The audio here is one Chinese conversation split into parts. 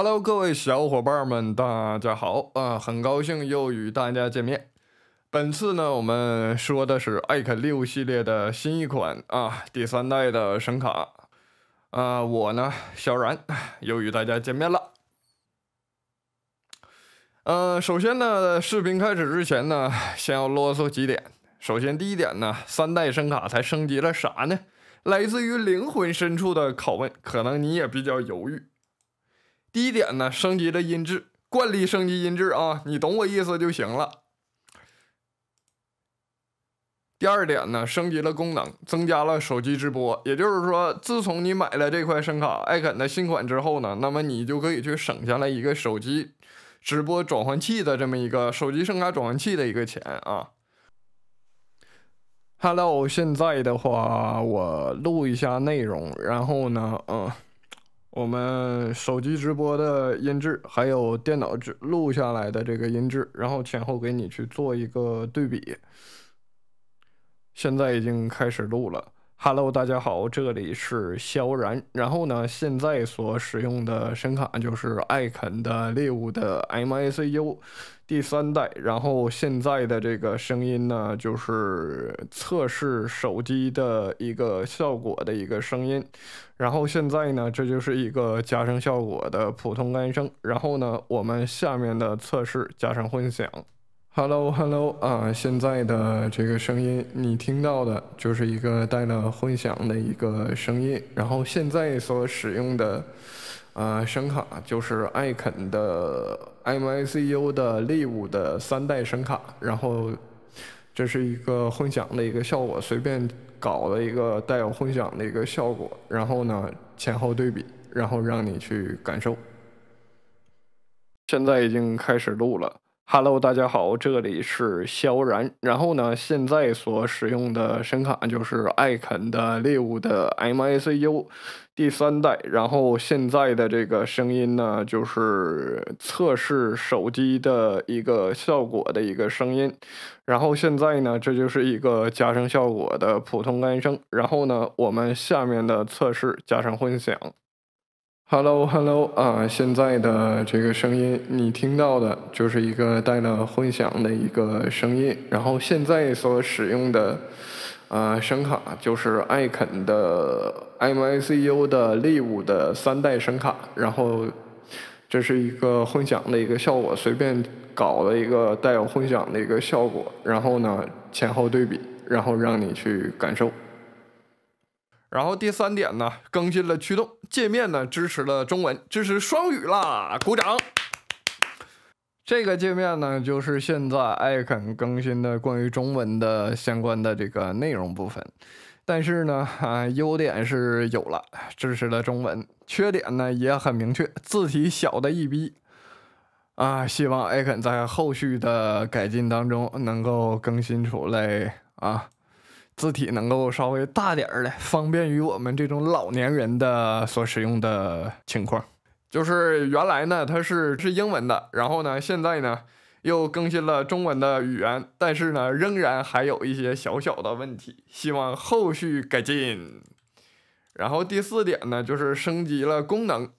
Hello，各位小伙伴们，大家好啊！很高兴又与大家见面。本次呢，我们说的是艾肯六系列的新一款啊，第三代的声卡。啊，我呢，小然又与大家见面了。嗯，首先呢，视频开始之前呢，先要啰嗦几点。首先，第一点呢，三代声卡才升级了啥呢？来自于灵魂深处的拷问，可能你也比较犹豫。第一点呢，升级了音质，惯例升级音质啊，你懂我意思就行了。第二点呢，升级了功能，增加了手机直播，也就是说，自从你买了这块声卡艾肯的新款之后呢，那么你就可以去省下来一个手机直播转换器的这么一个手机声卡转换器的一个钱啊。Hello，现在的话我录一下内容，然后呢，嗯。我们手机直播的音质，还有电脑录下来的这个音质，然后前后给你去做一个对比。现在已经开始录了。Hello，大家好，这里是萧然。然后呢，现在所使用的声卡就是艾肯的猎物的 MICU。第三代，然后现在的这个声音呢，就是测试手机的一个效果的一个声音。然后现在呢，这就是一个加声效果的普通干声。然后呢，我们下面的测试加上混响。Hello，Hello 啊，现在的这个声音你听到的，就是一个带了混响的一个声音。然后现在所使用的。呃，声卡就是艾肯的 M I C U 的 Live 的三代声卡，然后这是一个混响的一个效果，随便搞了一个带有混响的一个效果，然后呢前后对比，然后让你去感受。现在已经开始录了。Hello，大家好，这里是萧然。然后呢，现在所使用的声卡就是艾肯的猎物的 M i C U 第三代。然后现在的这个声音呢，就是测试手机的一个效果的一个声音。然后现在呢，这就是一个加声效果的普通干声。然后呢，我们下面的测试加上混响。Hello，Hello 啊！现在的这个声音，你听到的就是一个带了混响的一个声音。然后现在所使用的，呃，声卡就是艾肯的 m i c u 的 Live 的三代声卡。然后这是一个混响的一个效果，随便搞了一个带有混响的一个效果。然后呢，前后对比，然后让你去感受。然后第三点呢，更新了驱动界面呢，支持了中文，支持双语啦，鼓掌！这个界面呢，就是现在艾肯更新的关于中文的相关的这个内容部分。但是呢，啊，优点是有了，支持了中文，缺点呢也很明确，字体小的一逼啊！希望艾肯在后续的改进当中能够更新出来啊。字体能够稍微大点儿的，方便于我们这种老年人的所使用的情况。就是原来呢，它是是英文的，然后呢，现在呢又更新了中文的语言，但是呢，仍然还有一些小小的问题，希望后续改进。然后第四点呢，就是升级了功能，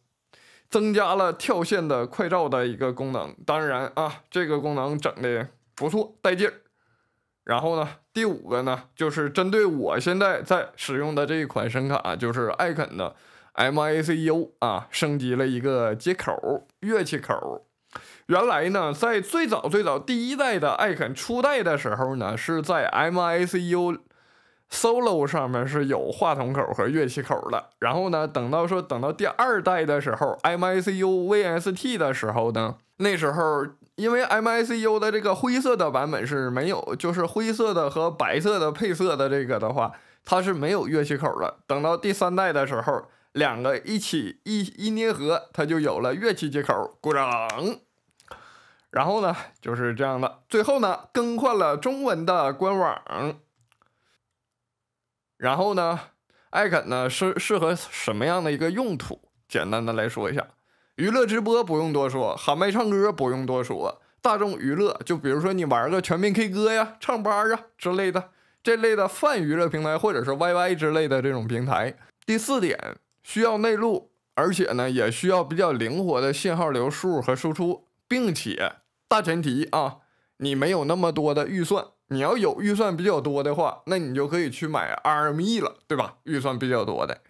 增加了跳线的快照的一个功能。当然啊，这个功能整的不错，带劲儿。然后呢，第五个呢，就是针对我现在在使用的这一款声卡，就是艾肯的 M I C U 啊，升级了一个接口乐器口。原来呢，在最早最早第一代的艾肯初代的时候呢，是在 M I C U Solo 上面是有话筒口和乐器口的。然后呢，等到说等到第二代的时候，M I C U V S T 的时候呢，那时候。因为 M I C U 的这个灰色的版本是没有，就是灰色的和白色的配色的这个的话，它是没有乐器口的。等到第三代的时候，两个一起一一捏合，它就有了乐器接口。鼓掌。然后呢，就是这样的。最后呢，更换了中文的官网。然后呢，艾肯呢是适合什么样的一个用途？简单的来说一下。娱乐直播不用多说，喊麦唱歌不用多说，大众娱乐就比如说你玩个全民 K 歌呀、唱吧啊之类的，这类的泛娱乐平台或者是 YY 之类的这种平台。第四点，需要内陆，而且呢也需要比较灵活的信号流数和输出，并且大前提啊，你没有那么多的预算，你要有预算比较多的话，那你就可以去买 r m e 了，对吧？预算比较多的，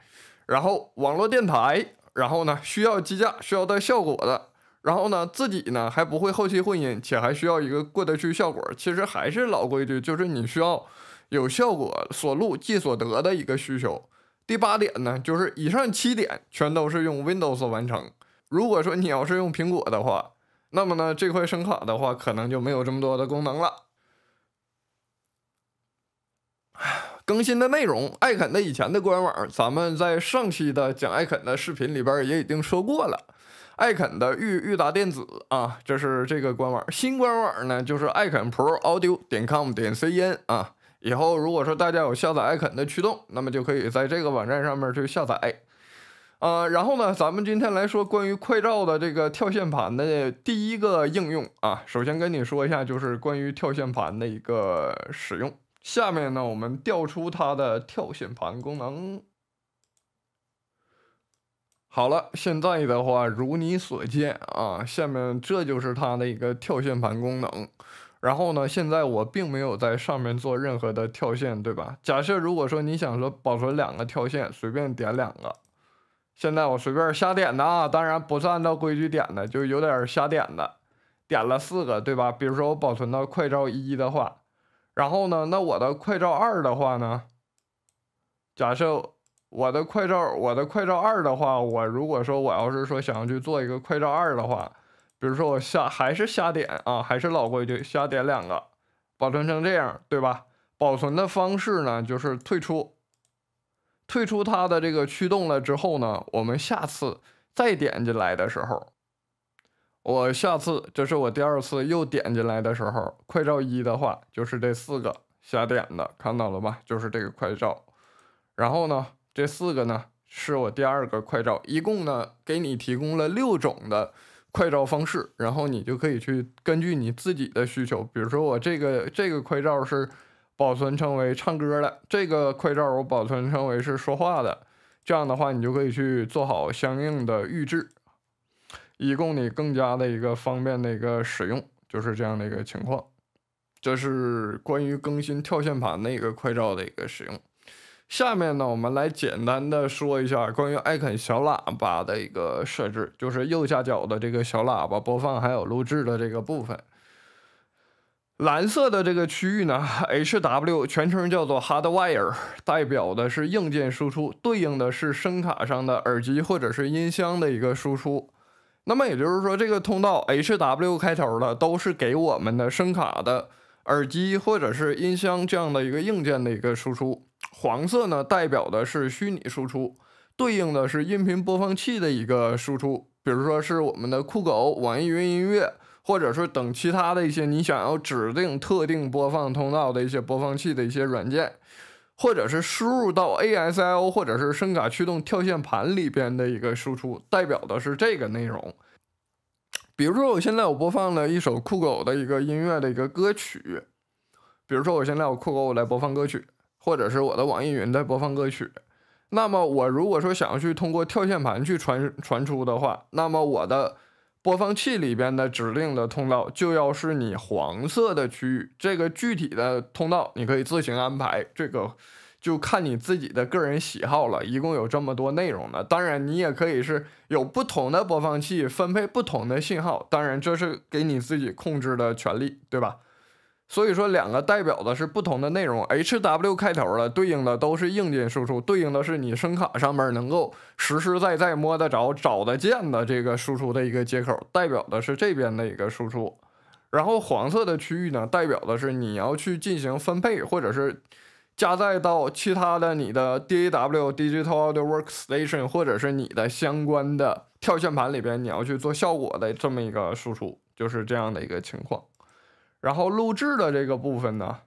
然后网络电台。然后呢，需要机架，需要带效果的。然后呢，自己呢还不会后期混音，且还需要一个过得去效果。其实还是老规矩，就是你需要有效果所录即所得的一个需求。第八点呢，就是以上七点全都是用 Windows 完成。如果说你要是用苹果的话，那么呢这块声卡的话，可能就没有这么多的功能了。更新的内容，艾肯的以前的官网，咱们在上期的讲艾肯的视频里边也已经说过了。艾肯的预预达电子啊，这是这个官网，新官网呢就是艾肯 proaudio 点 com 点 cn 啊。以后如果说大家有下载艾肯的驱动，那么就可以在这个网站上面去下载。呃，然后呢，咱们今天来说关于快照的这个跳线盘的第一个应用啊，首先跟你说一下，就是关于跳线盘的一个使用。下面呢，我们调出它的跳线盘功能。好了，现在的话，如你所见啊，下面这就是它的一个跳线盘功能。然后呢，现在我并没有在上面做任何的跳线，对吧？假设如果说你想说保存两个跳线，随便点两个。现在我随便瞎点的啊，当然不是按照规矩点的，就有点瞎点的，点了四个，对吧？比如说我保存到快照一的话。然后呢？那我的快照二的话呢？假设我的快照，我的快照二的话，我如果说我要是说想要去做一个快照二的话，比如说我瞎还是瞎点啊，还是老规矩瞎点两个，保存成这样，对吧？保存的方式呢，就是退出，退出它的这个驱动了之后呢，我们下次再点进来的时候。我下次，这是我第二次又点进来的时候，快照一的话就是这四个瞎点的，看到了吧？就是这个快照。然后呢，这四个呢是我第二个快照，一共呢给你提供了六种的快照方式，然后你就可以去根据你自己的需求，比如说我这个这个快照是保存成为唱歌的，这个快照我保存成为是说话的，这样的话你就可以去做好相应的预制，以供你更加的一个方便的一个使用，就是这样的一个情况。这是关于更新跳线盘的一个快照的一个使用。下面呢，我们来简单的说一下关于艾肯小喇叭的一个设置，就是右下角的这个小喇叭播放还有录制的这个部分。蓝色的这个区域呢，H W 全称叫做 Hard Wire，代表的是硬件输出，对应的是声卡上的耳机或者是音箱的一个输出。那么也就是说，这个通道 H W 开头的都是给我们的声卡的耳机或者是音箱这样的一个硬件的一个输出。黄色呢，代表的是虚拟输出，对应的是音频播放器的一个输出，比如说是我们的酷狗、网易云音乐，或者是等其他的一些你想要指定特定播放通道的一些播放器的一些软件。或者是输入到 ASIO 或者是声卡驱动跳线盘里边的一个输出，代表的是这个内容。比如说，我现在我播放了一首酷狗的一个音乐的一个歌曲，比如说我现在我酷狗我来播放歌曲，或者是我的网易云在播放歌曲，那么我如果说想要去通过跳线盘去传传出的话，那么我的。播放器里边的指令的通道就要是你黄色的区域，这个具体的通道你可以自行安排，这个就看你自己的个人喜好了。一共有这么多内容呢，当然你也可以是有不同的播放器分配不同的信号，当然这是给你自己控制的权利，对吧？所以说，两个代表的是不同的内容。H/W 开头的对应的都是硬件输出，对应的是你声卡上面能够实实在在摸得着、找得见的这个输出的一个接口，代表的是这边的一个输出。然后黄色的区域呢，代表的是你要去进行分配或者是加载到其他的你的 D/A/W Digital Audio Workstation 或者是你的相关的跳线盘里边，你要去做效果的这么一个输出，就是这样的一个情况。然后录制的这个部分呢，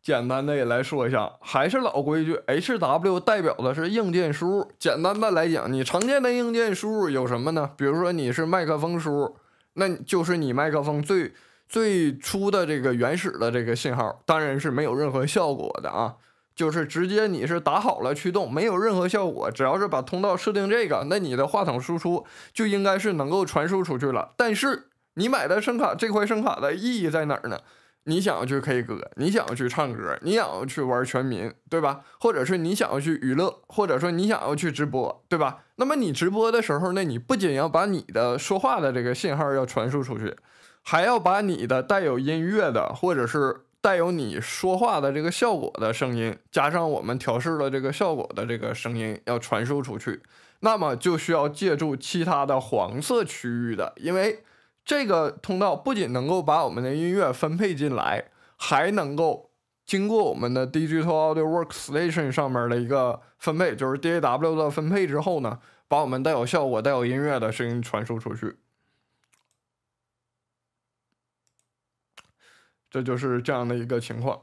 简单的也来说一下，还是老规矩，H W 代表的是硬件输入。简单的来讲，你常见的硬件输入有什么呢？比如说你是麦克风输入，那就是你麦克风最最初的这个原始的这个信号，当然是没有任何效果的啊，就是直接你是打好了驱动，没有任何效果，只要是把通道设定这个，那你的话筒输出就应该是能够传输出去了，但是。你买的声卡这块声卡的意义在哪儿呢？你想要去 K 歌，你想要去唱歌，你想要去玩全民，对吧？或者是你想要去娱乐，或者说你想要去直播，对吧？那么你直播的时候呢，你不仅要把你的说话的这个信号要传输出去，还要把你的带有音乐的或者是带有你说话的这个效果的声音，加上我们调试了这个效果的这个声音要传输出去，那么就需要借助其他的黄色区域的，因为。这个通道不仅能够把我们的音乐分配进来，还能够经过我们的 Digital Audio Workstation 上面的一个分配，就是 DAW 的分配之后呢，把我们带有效果、带有音乐的声音传输出去。这就是这样的一个情况。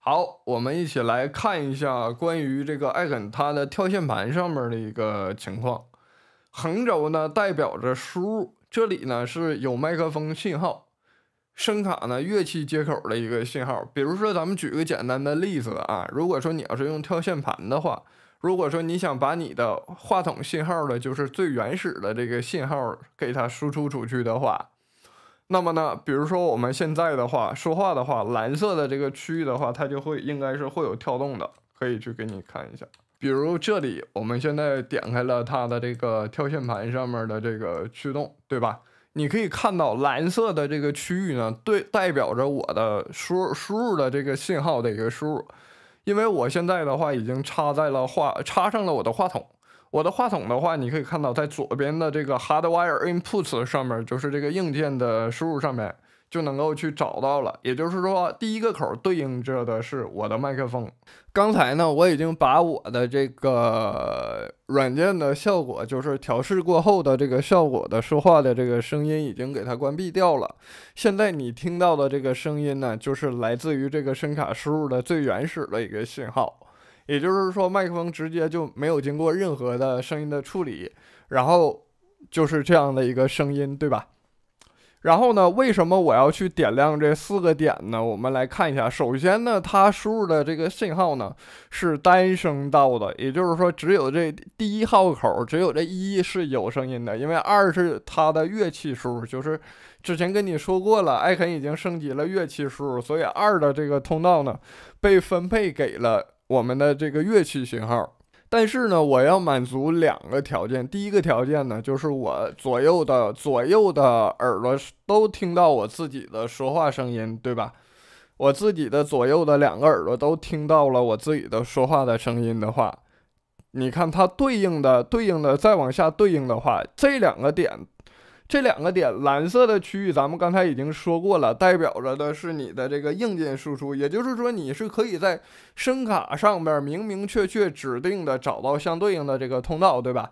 好，我们一起来看一下关于这个艾肯它的跳线盘上面的一个情况。横轴呢代表着输入。这里呢是有麦克风信号，声卡呢乐器接口的一个信号。比如说，咱们举个简单的例子啊，如果说你要是用跳线盘的话，如果说你想把你的话筒信号的，就是最原始的这个信号给它输出出去的话，那么呢，比如说我们现在的话说话的话，蓝色的这个区域的话，它就会应该是会有跳动的，可以去给你看一下。比如这里，我们现在点开了它的这个跳线盘上面的这个驱动，对吧？你可以看到蓝色的这个区域呢，对，代表着我的输输入的这个信号的一个输入。因为我现在的话已经插在了话插上了我的话筒，我的话筒的话，你可以看到在左边的这个 Hardware Inputs 上面，就是这个硬件的输入上面。就能够去找到了，也就是说，第一个口对应着的是我的麦克风。刚才呢，我已经把我的这个 软件的效果，就是调试过后的这个效果的说话的这个声音已经给它关闭掉了。现在你听到的这个声音呢，就是来自于这个声卡输入的最原始的一个信号。也就是说，麦克风直接就没有经过任何的声音的处理，然后就是这样的一个声音，对吧？然后呢？为什么我要去点亮这四个点呢？我们来看一下。首先呢，它输入的这个信号呢是单声道的，也就是说，只有这第一号口，只有这一是有声音的。因为二是它的乐器数，就是之前跟你说过了，艾肯已经升级了乐器数，所以二的这个通道呢被分配给了我们的这个乐器信号。但是呢，我要满足两个条件。第一个条件呢，就是我左右的左右的耳朵都听到我自己的说话声音，对吧？我自己的左右的两个耳朵都听到了我自己的说话的声音的话，你看它对应的对应的再往下对应的话，这两个点。这两个点，蓝色的区域，咱们刚才已经说过了，代表着的是你的这个硬件输出，也就是说，你是可以在声卡上面明明确确指定的找到相对应的这个通道，对吧？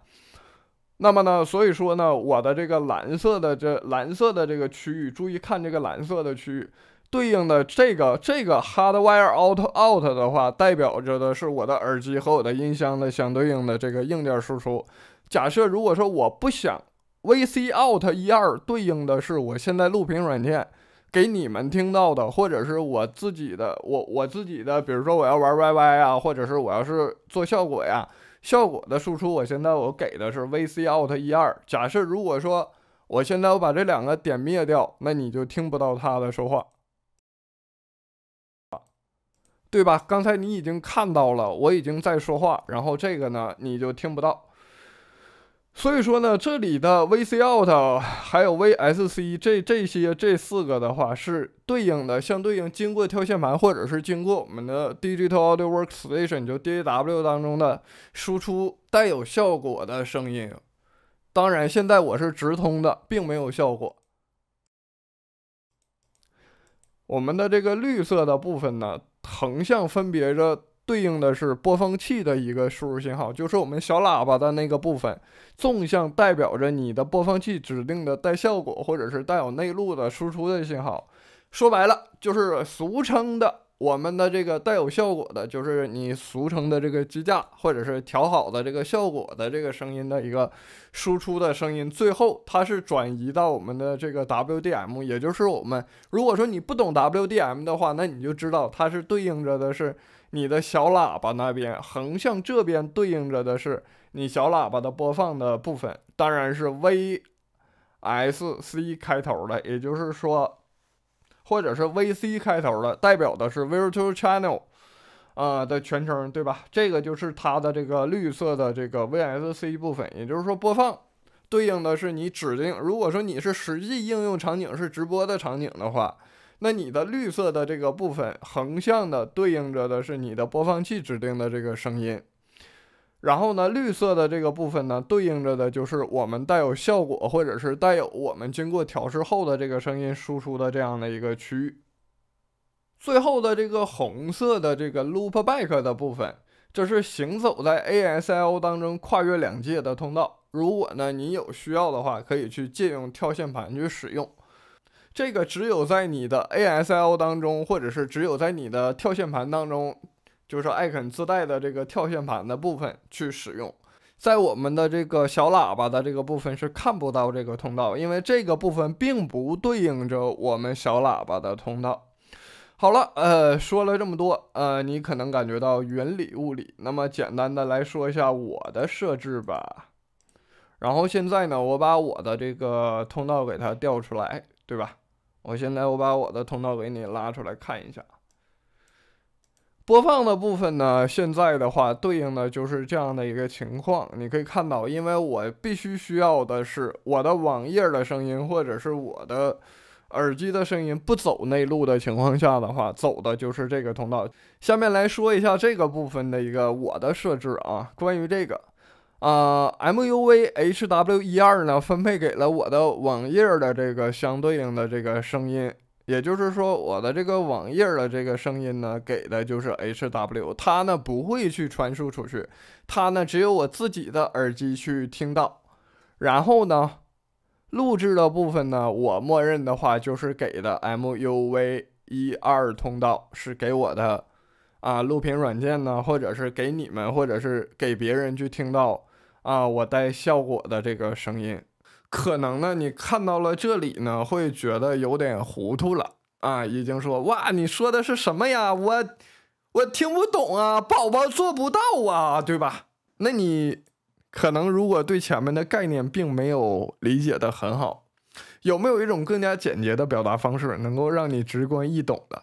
那么呢，所以说呢，我的这个蓝色的这蓝色的这个区域，注意看这个蓝色的区域对应的这个这个 Hardware Out Out 的话，代表着的是我的耳机和我的音箱的相对应的这个硬件输出。假设如果说我不想 VC out 一二对应的是我现在录屏软件给你们听到的，或者是我自己的，我我自己的，比如说我要玩 YY 啊，或者是我要是做效果呀，效果的输出，我现在我给的是 VC out 一二。假设如果说我现在我把这两个点灭掉，那你就听不到他的说话，对吧？刚才你已经看到了，我已经在说话，然后这个呢，你就听不到。所以说呢，这里的 v c Out 还有 VSC 这这些这四个的话是对应的，相对应经过跳线盘或者是经过我们的 d i i g t a l Audio Workstation 就 DAW 当中的输出带有效果的声音。当然，现在我是直通的，并没有效果。我们的这个绿色的部分呢，横向分别着。对应的是播放器的一个输入信号，就是我们小喇叭的那个部分。纵向代表着你的播放器指定的带效果或者是带有内录的输出的信号。说白了，就是俗称的我们的这个带有效果的，就是你俗称的这个机架或者是调好的这个效果的这个声音的一个输出的声音。最后，它是转移到我们的这个 WDM，也就是我们如果说你不懂 WDM 的话，那你就知道它是对应着的是。你的小喇叭那边，横向这边对应着的是你小喇叭的播放的部分，当然是 VSC 开头的，也就是说，或者是 VC 开头的，代表的是 Virtual Channel 啊的全称，对吧？这个就是它的这个绿色的这个 VSC 部分，也就是说，播放对应的是你指定。如果说你是实际应用场景是直播的场景的话。那你的绿色的这个部分，横向的对应着的是你的播放器指定的这个声音，然后呢，绿色的这个部分呢，对应着的就是我们带有效果或者是带有我们经过调试后的这个声音输出的这样的一个区域。最后的这个红色的这个 loop back 的部分，这是行走在 ASIO 当中跨越两界的通道。如果呢你有需要的话，可以去借用跳线盘去使用。这个只有在你的 ASL 当中，或者是只有在你的跳线盘当中，就是艾肯自带的这个跳线盘的部分去使用，在我们的这个小喇叭的这个部分是看不到这个通道，因为这个部分并不对应着我们小喇叭的通道。好了，呃，说了这么多，呃，你可能感觉到云里雾里，那么简单的来说一下我的设置吧。然后现在呢，我把我的这个通道给它调出来，对吧？我现在我把我的通道给你拉出来看一下。播放的部分呢，现在的话对应的就是这样的一个情况，你可以看到，因为我必须需要的是我的网页的声音或者是我的耳机的声音不走内录的情况下的话，走的就是这个通道。下面来说一下这个部分的一个我的设置啊，关于这个。啊，M U V H W 一二呢，分配给了我的网页的这个相对应的这个声音，也就是说，我的这个网页的这个声音呢，给的就是 H W，它呢不会去传输出去，它呢只有我自己的耳机去听到。然后呢，录制的部分呢，我默认的话就是给的 M U V 一二通道，是给我的。啊，录屏软件呢，或者是给你们，或者是给别人去听到啊，我带效果的这个声音，可能呢，你看到了这里呢，会觉得有点糊涂了啊，已经说哇，你说的是什么呀？我我听不懂啊，宝宝做不到啊，对吧？那你可能如果对前面的概念并没有理解的很好，有没有一种更加简洁的表达方式，能够让你直观易懂的？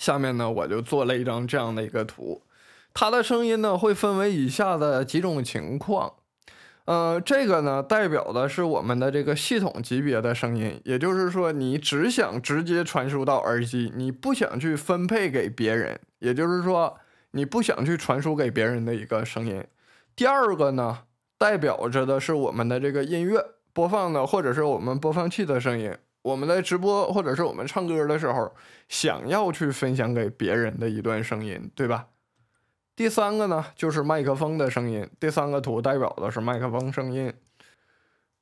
下面呢，我就做了一张这样的一个图，它的声音呢会分为以下的几种情况，呃，这个呢代表的是我们的这个系统级别的声音，也就是说你只想直接传输到耳机，你不想去分配给别人，也就是说你不想去传输给别人的一个声音。第二个呢代表着的是我们的这个音乐播放的或者是我们播放器的声音。我们在直播或者是我们唱歌的时候，想要去分享给别人的一段声音，对吧？第三个呢，就是麦克风的声音。第三个图代表的是麦克风声音。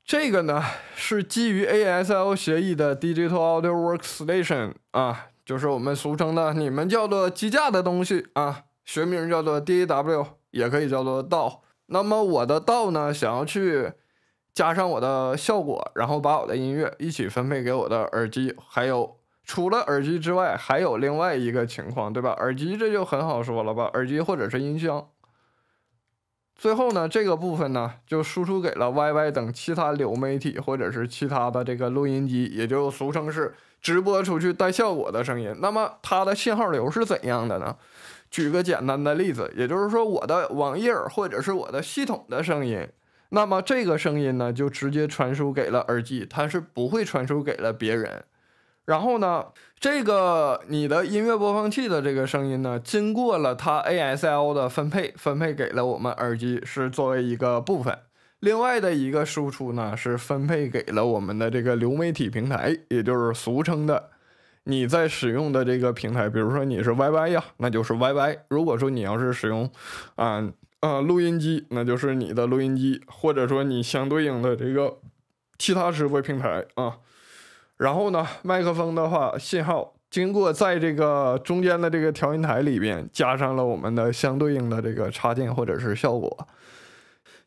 这个呢是基于 ASL 协议的 d i g i t a o Audio Workstation 啊，就是我们俗称的，你们叫做机架的东西啊，学名叫做 DAW，也可以叫做道。那么我的道呢，想要去。加上我的效果，然后把我的音乐一起分配给我的耳机，还有除了耳机之外，还有另外一个情况，对吧？耳机这就很好说了吧，耳机或者是音箱。最后呢，这个部分呢就输出给了 YY 等其他流媒体或者是其他的这个录音机，也就俗称是直播出去带效果的声音。那么它的信号流是怎样的呢？举个简单的例子，也就是说我的网页或者是我的系统的声音。那么这个声音呢，就直接传输给了耳机，它是不会传输给了别人。然后呢，这个你的音乐播放器的这个声音呢，经过了它 ASL 的分配，分配给了我们耳机是作为一个部分，另外的一个输出呢，是分配给了我们的这个流媒体平台，也就是俗称的你在使用的这个平台，比如说你是 YY 呀，那就是 YY。如果说你要是使用，嗯。啊，录音机，那就是你的录音机，或者说你相对应的这个其他直播平台啊。然后呢，麦克风的话，信号经过在这个中间的这个调音台里边，加上了我们的相对应的这个插件或者是效果。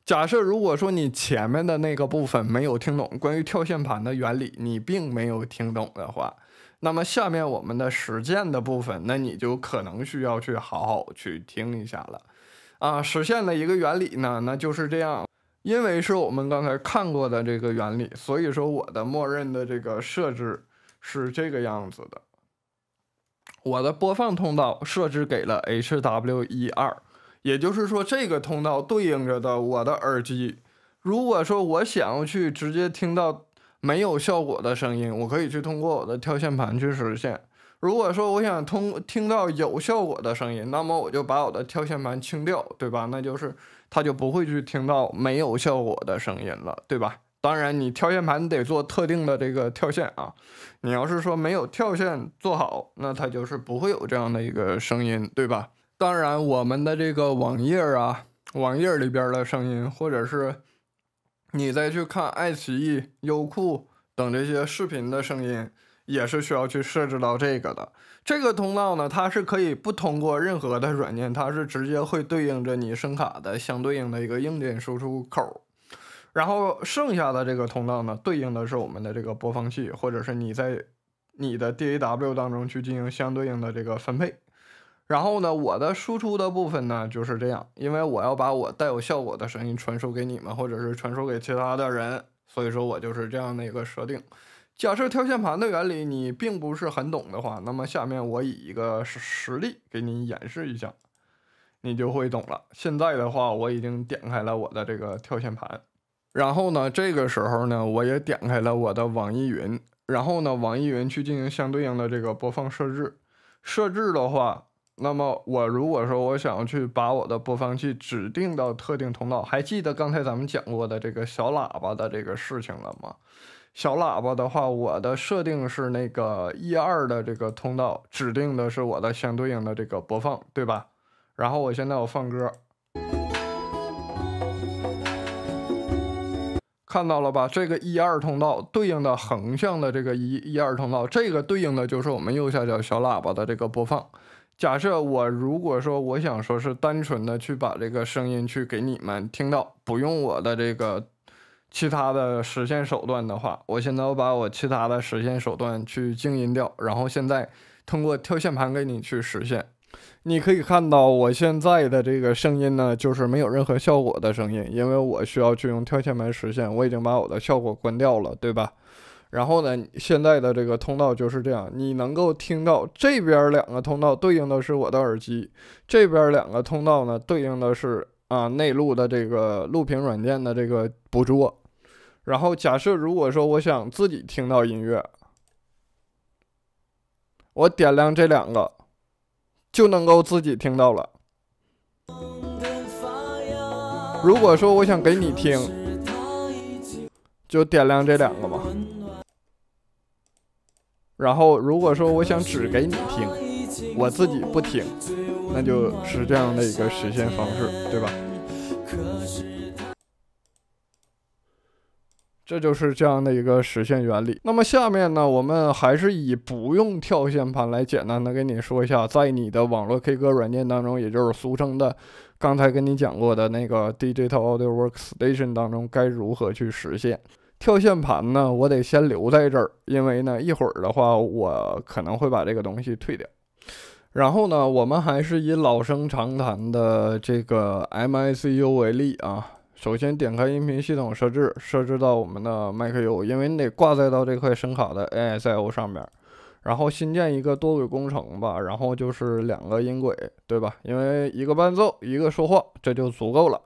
假设如果说你前面的那个部分没有听懂，关于跳线盘的原理，你并没有听懂的话，那么下面我们的实践的部分，那你就可能需要去好好去听一下了。啊，实现的一个原理呢，那就是这样，因为是我们刚才看过的这个原理，所以说我的默认的这个设置是这个样子的。我的播放通道设置给了 H W 一二，也就是说这个通道对应着的我的耳机。如果说我想要去直接听到没有效果的声音，我可以去通过我的跳线盘去实现。如果说我想通听到有效果的声音，那么我就把我的跳线盘清掉，对吧？那就是它就不会去听到没有效果的声音了，对吧？当然，你跳线盘得做特定的这个跳线啊。你要是说没有跳线做好，那它就是不会有这样的一个声音，对吧？当然，我们的这个网页啊，网页里边的声音，或者是你再去看爱奇艺、优酷等这些视频的声音。也是需要去设置到这个的。这个通道呢，它是可以不通过任何的软件，它是直接会对应着你声卡的相对应的一个硬件输出口。然后剩下的这个通道呢，对应的是我们的这个播放器，或者是你在你的 D A W 当中去进行相对应的这个分配。然后呢，我的输出的部分呢就是这样，因为我要把我带有效果的声音传输给你们，或者是传输给其他的人，所以说我就是这样的一个设定。假设跳线盘的原理你并不是很懂的话，那么下面我以一个实实例给你演示一下，你就会懂了。现在的话，我已经点开了我的这个跳线盘，然后呢，这个时候呢，我也点开了我的网易云，然后呢，网易云去进行相对应的这个播放设置。设置的话，那么我如果说我想要去把我的播放器指定到特定通道，还记得刚才咱们讲过的这个小喇叭的这个事情了吗？小喇叭的话，我的设定是那个一二的这个通道，指定的是我的相对应的这个播放，对吧？然后我现在我放歌，看到了吧？这个一二通道对应的横向的这个一一二通道，这个对应的就是我们右下角小喇叭的这个播放。假设我如果说我想说是单纯的去把这个声音去给你们听到，不用我的这个。其他的实现手段的话，我现在我把我其他的实现手段去静音掉，然后现在通过跳线盘给你去实现。你可以看到我现在的这个声音呢，就是没有任何效果的声音，因为我需要去用跳线盘实现。我已经把我的效果关掉了，对吧？然后呢，现在的这个通道就是这样，你能够听到这边两个通道对应的是我的耳机，这边两个通道呢对应的是啊，内录的这个录屏软件的这个捕捉。然后假设如果说我想自己听到音乐，我点亮这两个，就能够自己听到了。如果说我想给你听，就点亮这两个吧。然后如果说我想只给你听，我自己不听，那就是这样的一个实现方式，对吧？这就是这样的一个实现原理。那么下面呢，我们还是以不用跳线盘来简单的跟你说一下，在你的网络 K 歌软件当中，也就是俗称的刚才跟你讲过的那个 Digital Audio Workstation 当中，该如何去实现跳线盘呢？我得先留在这儿，因为呢，一会儿的话我可能会把这个东西退掉。然后呢，我们还是以老生常谈的这个 M I C U 为例啊。首先点开音频系统设置，设置到我们的麦克 U，因为你得挂载到这块声卡的 ASIO 上面。然后新建一个多轨工程吧，然后就是两个音轨，对吧？因为一个伴奏，一个说话，这就足够了。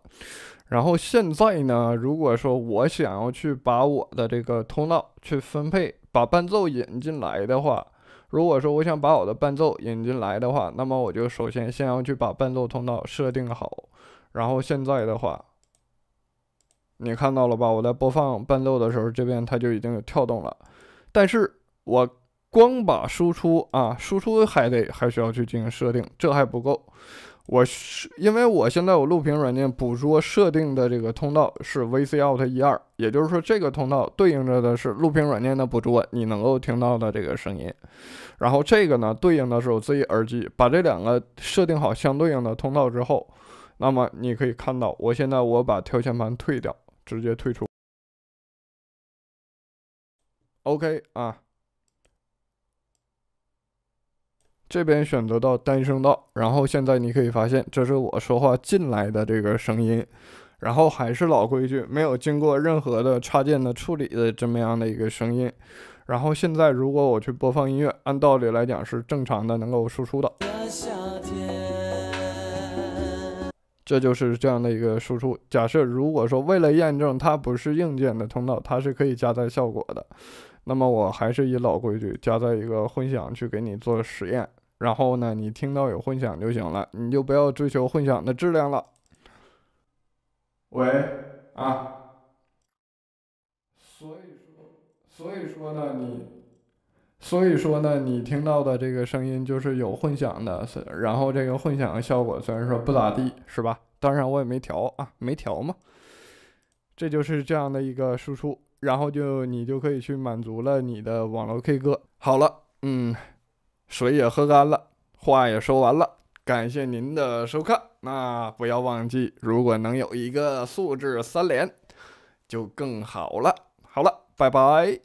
然后现在呢，如果说我想要去把我的这个通道去分配，把伴奏引进来的话，如果说我想把我的伴奏引进来的话，那么我就首先先要去把伴奏通道设定好。然后现在的话。你看到了吧？我在播放伴奏的时候，这边它就已经有跳动了。但是我光把输出啊，输出还得还需要去进行设定，这还不够。我是因为我现在我录屏软件捕捉设定的这个通道是 V C Out 一二，也就是说这个通道对应着的是录屏软件的捕捉你能够听到的这个声音。然后这个呢，对应的是我自己耳机。把这两个设定好相对应的通道之后，那么你可以看到，我现在我把调线盘退掉。直接退出。OK 啊，这边选择到单声道，然后现在你可以发现，这是我说话进来的这个声音，然后还是老规矩，没有经过任何的插件的处理的这么样的一个声音，然后现在如果我去播放音乐，按道理来讲是正常的能够输出的。这就是这样的一个输出。假设如果说为了验证它不是硬件的通道，它是可以加载效果的，那么我还是以老规矩加载一个混响去给你做实验。然后呢，你听到有混响就行了，你就不要追求混响的质量了。喂，啊。所以说，所以说呢，你。所以说呢，你听到的这个声音就是有混响的，然后这个混响效果虽然说不咋地，是吧？当然我也没调啊，没调嘛。这就是这样的一个输出，然后就你就可以去满足了你的网络 K 歌。好了，嗯，水也喝干了，话也说完了，感谢您的收看。那不要忘记，如果能有一个素质三连，就更好了。好了，拜拜。